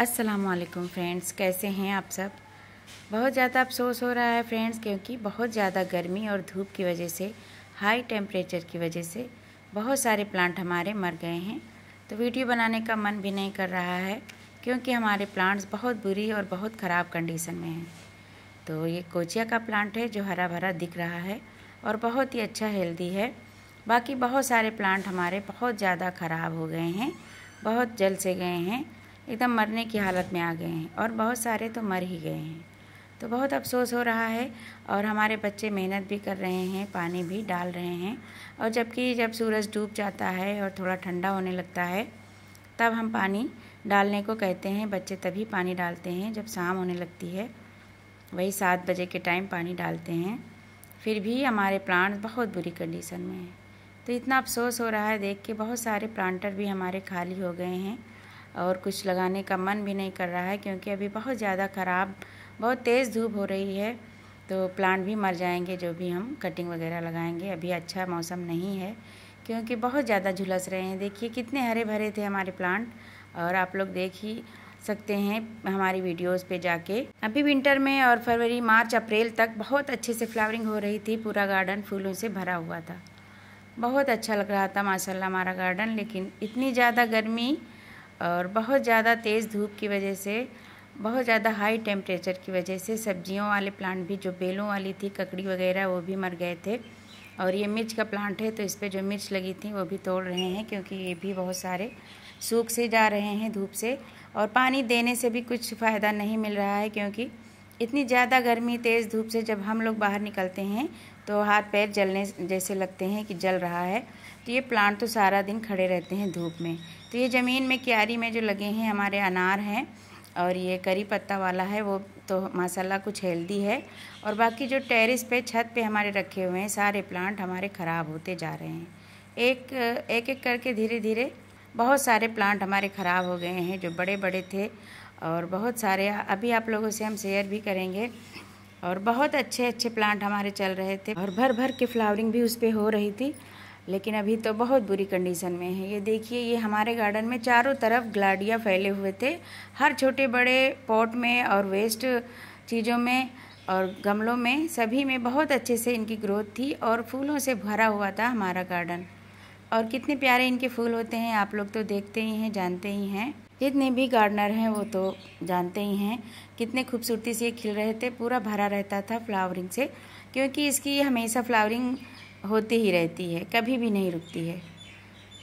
अस्सलाम फ्रेंड्स कैसे हैं आप सब बहुत ज़्यादा अफसोस हो रहा है फ्रेंड्स क्योंकि बहुत ज़्यादा गर्मी और धूप की वजह से हाई टेम्परेचर की वजह से बहुत सारे प्लांट हमारे मर गए हैं तो वीडियो बनाने का मन भी नहीं कर रहा है क्योंकि हमारे प्लांट्स बहुत बुरी और बहुत ख़राब कंडीशन में हैं तो ये कोचिया का प्लांट है जो हरा भरा दिख रहा है और बहुत ही अच्छा हेल्दी है बाकी बहुत सारे प्लांट हमारे बहुत ज़्यादा ख़राब हो गए हैं बहुत जल से गए हैं एकदम मरने की हालत में आ गए हैं और बहुत सारे तो मर ही गए हैं तो बहुत अफसोस हो रहा है और हमारे बच्चे मेहनत भी कर रहे हैं पानी भी डाल रहे हैं और जबकि जब सूरज डूब जाता है और थोड़ा ठंडा होने लगता है तब हम पानी डालने को कहते हैं बच्चे तभी पानी डालते हैं जब शाम होने लगती है वही सात बजे के टाइम पानी डालते हैं फिर भी हमारे प्लांट बहुत बुरी कंडीशन में हैं तो इतना अफसोस हो रहा है देख के बहुत सारे प्लांटर भी हमारे खाली हो गए हैं और कुछ लगाने का मन भी नहीं कर रहा है क्योंकि अभी बहुत ज़्यादा ख़राब बहुत तेज़ धूप हो रही है तो प्लांट भी मर जाएंगे जो भी हम कटिंग वगैरह लगाएंगे अभी अच्छा मौसम नहीं है क्योंकि बहुत ज़्यादा झुलस रहे हैं देखिए कितने हरे भरे थे हमारे प्लांट और आप लोग देख ही सकते हैं हमारी वीडियोस पे जाके अभी विंटर में और फरवरी मार्च अप्रैल तक बहुत अच्छे से फ्लावरिंग हो रही थी पूरा गार्डन फूलों से भरा हुआ था बहुत अच्छा लग रहा था माशाल्लाह हमारा गार्डन लेकिन इतनी ज़्यादा गर्मी और बहुत ज़्यादा तेज़ धूप की वजह से बहुत ज़्यादा हाई टेम्परेचर की वजह से सब्जियों वाले प्लांट भी जो बेलों वाली थी ककड़ी वगैरह वो भी मर गए थे और ये मिर्च का प्लांट है तो इस पर जो मिर्च लगी थी वो भी तोड़ रहे हैं क्योंकि ये भी बहुत सारे सूख से जा रहे हैं धूप से और पानी देने से भी कुछ फ़ायदा नहीं मिल रहा है क्योंकि इतनी ज़्यादा गर्मी तेज़ धूप से जब हम लोग बाहर निकलते हैं तो हाथ पैर जलने जैसे लगते हैं कि जल रहा है तो ये प्लांट तो सारा दिन खड़े रहते हैं धूप में तो ये ज़मीन में क्यारी में जो लगे हैं हमारे अनार हैं और ये करी पत्ता वाला है वो तो माशाल्लाह कुछ हेल्दी है और बाकी जो टेरिस पे छत पे हमारे रखे हुए हैं सारे प्लांट हमारे ख़राब होते जा रहे हैं एक एक एक करके धीरे धीरे बहुत सारे प्लांट हमारे ख़राब हो गए हैं जो बड़े बड़े थे और बहुत सारे अभी आप लोगों से हम शेयर भी करेंगे और बहुत अच्छे अच्छे प्लांट हमारे चल रहे थे और भर भर के फ्लावरिंग भी उस पर हो रही थी लेकिन अभी तो बहुत बुरी कंडीशन में है ये देखिए ये हमारे गार्डन में चारों तरफ ग्लाडिया फैले हुए थे हर छोटे बड़े पॉट में और वेस्ट चीज़ों में और गमलों में सभी में बहुत अच्छे से इनकी ग्रोथ थी और फूलों से भरा हुआ था हमारा गार्डन और कितने प्यारे इनके फूल होते हैं आप लोग तो देखते ही हैं जानते ही हैं जितने भी गार्डनर हैं वो तो जानते ही हैं कितने खूबसूरती से खिल रहे थे पूरा भरा रहता था फ्लावरिंग से क्योंकि इसकी हमेशा फ्लावरिंग होती ही रहती है कभी भी नहीं रुकती है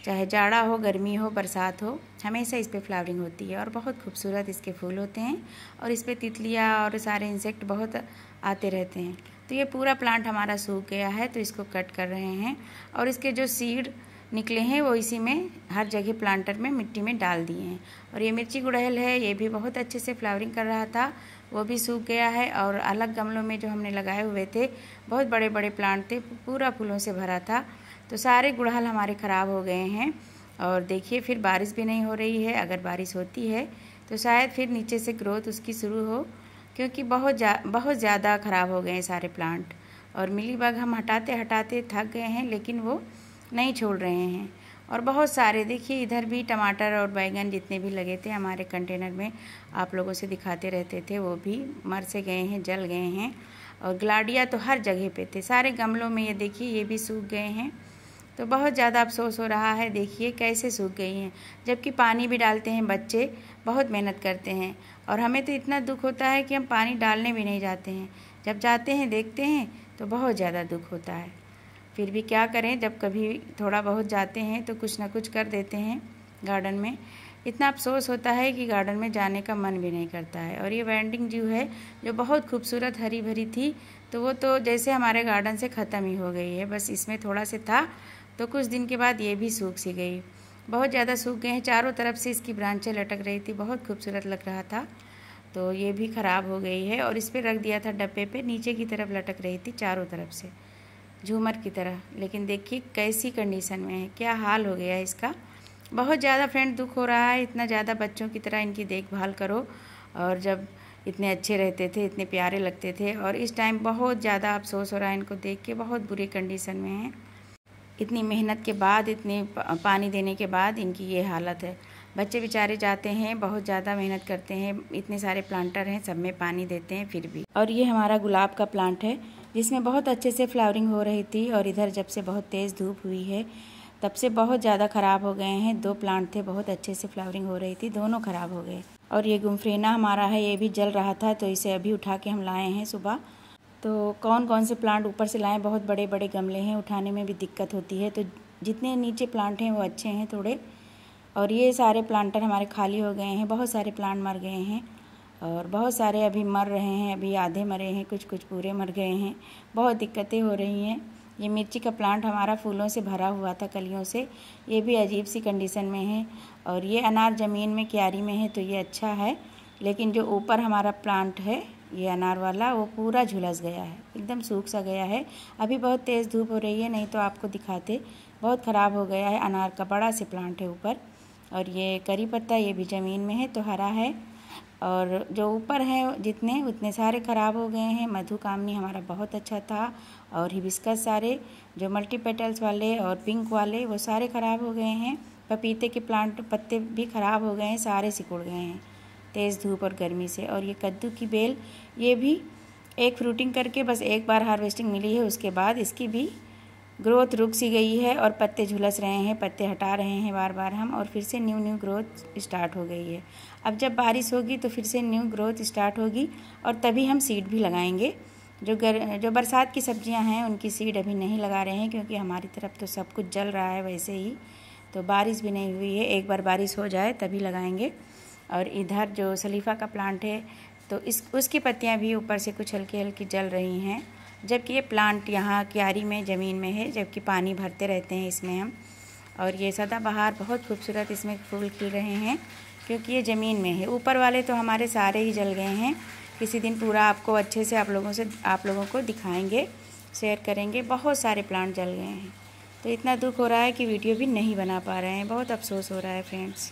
चाहे जाड़ा हो गर्मी हो बरसात हो हमेशा इस पर फ्लावरिंग होती है और बहुत खूबसूरत इसके फूल होते हैं और इस पर तितलियाँ और सारे इंसेक्ट बहुत आते रहते हैं तो ये पूरा प्लांट हमारा सूख गया है तो इसको कट कर रहे हैं और इसके जो सीड निकले हैं वो इसी में हर जगह प्लांटर में मिट्टी में डाल दिए हैं और ये मिर्ची गुड़हल है ये भी बहुत अच्छे से फ्लावरिंग कर रहा था वो भी सूख गया है और अलग गमलों में जो हमने लगाए हुए थे बहुत बड़े बड़े प्लांट थे पूरा फूलों से भरा था तो सारे गुड़हल हमारे ख़राब हो गए हैं और देखिए फिर बारिश भी नहीं हो रही है अगर बारिश होती है तो शायद फिर नीचे से ग्रोथ उसकी शुरू हो क्योंकि बहुत जा बहुत ज़्यादा ख़राब हो गए हैं सारे प्लांट और मिली हम हटाते हटाते थक गए हैं लेकिन वो नहीं छोड़ रहे हैं और बहुत सारे देखिए इधर भी टमाटर और बैंगन जितने भी लगे थे हमारे कंटेनर में आप लोगों से दिखाते रहते थे वो भी मर से गए हैं जल गए हैं और ग्लाडिया तो हर जगह पे थे सारे गमलों में ये देखिए ये भी सूख गए हैं तो बहुत ज़्यादा अफसोस हो रहा है देखिए कैसे सूख गई हैं जबकि पानी भी डालते हैं बच्चे बहुत मेहनत करते हैं और हमें तो इतना दुख होता है कि हम पानी डालने भी नहीं जाते हैं जब जाते हैं देखते हैं तो बहुत ज़्यादा दुख होता है फिर भी क्या करें जब कभी थोड़ा बहुत जाते हैं तो कुछ ना कुछ कर देते हैं गार्डन में इतना अफसोस होता है कि गार्डन में जाने का मन भी नहीं करता है और ये वेंडिंग जू है जो बहुत खूबसूरत हरी भरी थी तो वो तो जैसे हमारे गार्डन से ख़त्म ही हो गई है बस इसमें थोड़ा से था तो कुछ दिन के बाद ये भी सूख सी गई बहुत ज़्यादा सूख गए हैं चारों तरफ से इसकी ब्रांचें लटक रही थी बहुत खूबसूरत लग रहा था तो ये भी ख़राब हो गई है और इस पर रख दिया था डब्बे पर नीचे की तरफ लटक रही थी चारों तरफ से झूमर की तरह लेकिन देखिए कैसी कंडीशन में है क्या हाल हो गया है इसका बहुत ज़्यादा फ्रेंड दुख हो रहा है इतना ज़्यादा बच्चों की तरह इनकी देखभाल करो और जब इतने अच्छे रहते थे इतने प्यारे लगते थे और इस टाइम बहुत ज़्यादा अफसोस हो रहा है इनको देख के बहुत बुरी कंडीशन में है इतनी मेहनत के बाद इतने पानी देने के बाद इनकी ये हालत है बच्चे बेचारे जाते हैं बहुत ज़्यादा मेहनत करते हैं इतने सारे प्लांटर हैं सब में पानी देते हैं फिर भी और ये हमारा गुलाब का प्लांट है जिसमें बहुत अच्छे से फ्लावरिंग हो रही थी और इधर जब से बहुत तेज़ धूप हुई है तब से बहुत ज़्यादा ख़राब हो गए हैं दो प्लांट थे बहुत अच्छे से फ्लावरिंग हो रही थी दोनों ख़राब हो गए और ये गुमफ्रेना हमारा है ये भी जल रहा था तो इसे अभी उठा के हम लाए हैं सुबह तो कौन कौन से प्लांट ऊपर से लाएँ बहुत बड़े बड़े गमले हैं उठाने में भी दिक्कत होती है तो जितने नीचे प्लांट हैं वो अच्छे हैं थोड़े और ये सारे प्लांटर हमारे खाली हो गए हैं बहुत सारे प्लांट मर गए हैं और बहुत सारे अभी मर रहे हैं अभी आधे मरे हैं कुछ कुछ पूरे मर गए हैं बहुत दिक्कतें हो रही हैं ये मिर्ची का प्लांट हमारा फूलों से भरा हुआ था कलियों से ये भी अजीब सी कंडीशन में है और ये अनार ज़मीन में क्यारी में है तो ये अच्छा है लेकिन जो ऊपर हमारा प्लांट है ये अनार वाला वो पूरा झुलस गया है एकदम सूख सा गया है अभी बहुत तेज़ धूप हो रही है नहीं तो आपको दिखाते बहुत ख़राब हो गया है अनार का बड़ा से प्लांट है ऊपर और ये करी पत्ता ये भी ज़मीन में है तो हरा है और जो ऊपर है जितने उतने सारे ख़राब हो गए हैं मधुकामनी हमारा बहुत अच्छा था और हिबिस्कस सारे जो मल्टी पेटल्स वाले और पिंक वाले वो सारे ख़राब हो गए हैं पपीते के प्लांट पत्ते भी ख़राब हो गए हैं सारे सिकुड़ गए हैं तेज़ धूप और गर्मी से और ये कद्दू की बेल ये भी एक फ्रूटिंग करके बस एक बार हार्वेस्टिंग मिली है उसके बाद इसकी भी ग्रोथ रुक सी गई है और पत्ते झुलस रहे हैं पत्ते हटा रहे हैं बार बार हम और फिर से न्यू न्यू ग्रोथ स्टार्ट हो गई है अब जब बारिश होगी तो फिर से न्यू ग्रोथ स्टार्ट होगी और तभी हम सीड भी लगाएंगे जो गर जो बरसात की सब्जियां हैं उनकी सीड अभी नहीं लगा रहे हैं क्योंकि हमारी तरफ तो सब कुछ जल रहा है वैसे ही तो बारिश भी नहीं हुई है एक बार बारिश हो जाए तभी लगाएंगे और इधर जो सलीफा का प्लांट है तो इस उसकी पत्तियां भी ऊपर से कुछ हल्की हल्की जल रही हैं जबकि ये प्लांट यहाँ क्यारी में ज़मीन में है जबकि पानी भरते रहते हैं इसमें हम और ये सदाबहार बहुत खूबसूरत इसमें फूल खिल रहे हैं क्योंकि ये ज़मीन में है ऊपर वाले तो हमारे सारे ही जल गए हैं किसी दिन पूरा आपको अच्छे से आप लोगों से आप लोगों को दिखाएंगे शेयर करेंगे बहुत सारे प्लांट जल गए हैं तो इतना दुख हो रहा है कि वीडियो भी नहीं बना पा रहे हैं बहुत अफसोस हो रहा है फ्रेंड्स